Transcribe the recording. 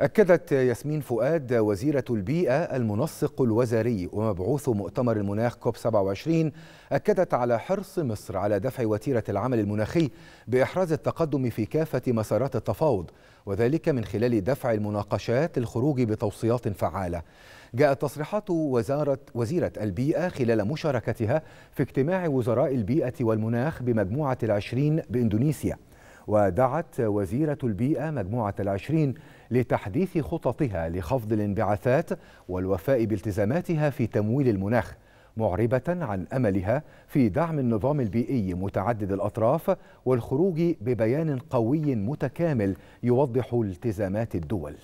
أكدت ياسمين فؤاد وزيرة البيئة المنسق الوزاري ومبعوث مؤتمر المناخ كوب 27 أكدت على حرص مصر على دفع وتيرة العمل المناخي بإحراز التقدم في كافة مسارات التفاوض وذلك من خلال دفع المناقشات للخروج بتوصيات فعالة جاءت تصريحات وزارة وزيرة البيئة خلال مشاركتها في اجتماع وزراء البيئة والمناخ بمجموعة العشرين بإندونيسيا ودعت وزيرة البيئة مجموعة العشرين لتحديث خططها لخفض الانبعاثات والوفاء بالتزاماتها في تمويل المناخ معربة عن أملها في دعم النظام البيئي متعدد الأطراف والخروج ببيان قوي متكامل يوضح التزامات الدول